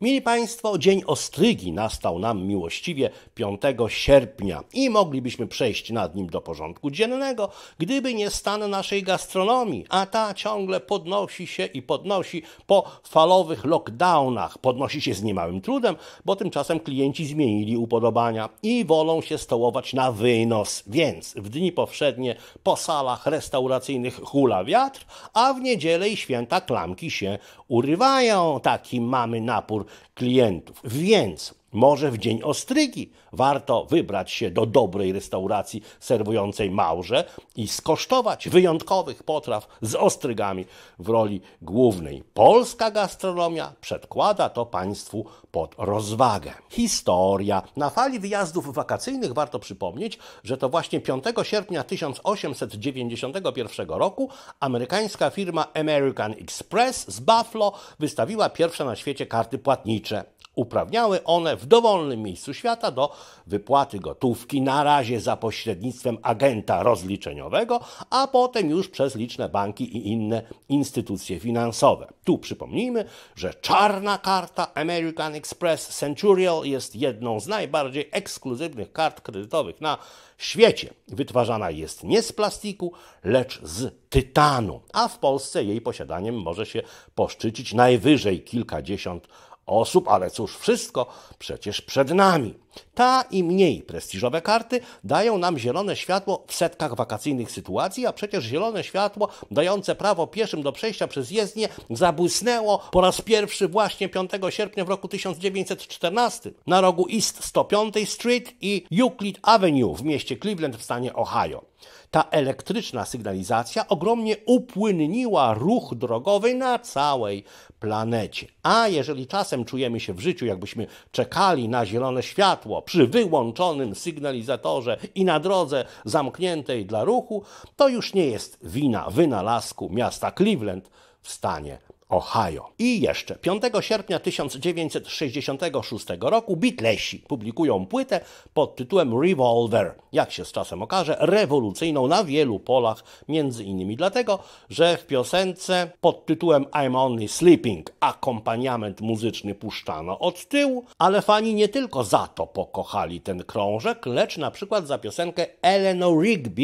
Mili Państwo, dzień ostrygi nastał nam miłościwie 5 sierpnia i moglibyśmy przejść nad nim do porządku dziennego, gdyby nie stan naszej gastronomii, a ta ciągle podnosi się i podnosi po falowych lockdownach. Podnosi się z niemałym trudem, bo tymczasem klienci zmienili upodobania i wolą się stołować na wynos, więc w dni powszednie po salach restauracyjnych hula wiatr, a w niedzielę i święta klamki się urywają. Taki mamy napór klientów. Więc może w dzień ostrygi warto wybrać się do dobrej restauracji serwującej małże i skosztować wyjątkowych potraw z ostrygami w roli głównej. Polska gastronomia przedkłada to Państwu pod rozwagę. Historia. Na fali wyjazdów wakacyjnych warto przypomnieć, że to właśnie 5 sierpnia 1891 roku amerykańska firma American Express z Buffalo wystawiła pierwsze na świecie karty płatnicze uprawniały one w dowolnym miejscu świata do wypłaty gotówki na razie za pośrednictwem agenta rozliczeniowego, a potem już przez liczne banki i inne instytucje finansowe. Tu przypomnijmy, że czarna karta American Express Centurial jest jedną z najbardziej ekskluzywnych kart kredytowych na świecie. Wytwarzana jest nie z plastiku, lecz z tytanu, a w Polsce jej posiadaniem może się poszczycić najwyżej kilkadziesiąt osób, ale cóż, wszystko przecież przed nami. Ta i mniej prestiżowe karty dają nam zielone światło w setkach wakacyjnych sytuacji, a przecież zielone światło dające prawo pieszym do przejścia przez jezdnię zabłysnęło po raz pierwszy właśnie 5 sierpnia w roku 1914 na rogu East 105 Street i Euclid Avenue w mieście Cleveland w stanie Ohio. Ta elektryczna sygnalizacja ogromnie upłynniła ruch drogowy na całej planecie. A jeżeli czasem czujemy się w życiu, jakbyśmy czekali na zielone światło, światło przy wyłączonym sygnalizatorze i na drodze zamkniętej dla ruchu, to już nie jest wina wynalazku miasta Cleveland w stanie Ohio. I jeszcze 5 sierpnia 1966 roku Beatlesi publikują płytę pod tytułem Revolver, jak się z czasem okaże, rewolucyjną na wielu polach, między innymi dlatego, że w piosence pod tytułem I'm Only Sleeping akompaniament muzyczny puszczano od tyłu, ale fani nie tylko za to pokochali ten krążek, lecz na przykład za piosenkę Eleanor Rigby,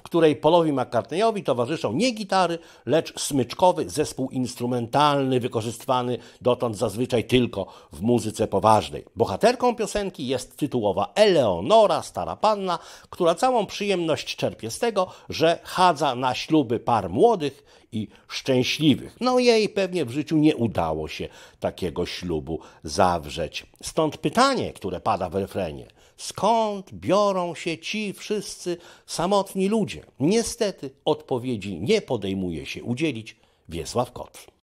w której Polowi McCartneyowi towarzyszą nie gitary, lecz smyczkowy zespół instrumentalny, wykorzystywany dotąd zazwyczaj tylko w muzyce poważnej. Bohaterką piosenki jest tytułowa Eleonora, stara panna, która całą przyjemność czerpie z tego, że chadza na śluby par młodych i szczęśliwych. No jej pewnie w życiu nie udało się takiego ślubu zawrzeć. Stąd pytanie, które pada w refrenie skąd biorą się ci wszyscy samotni ludzie. Niestety odpowiedzi nie podejmuje się udzielić Wiesław Kotl.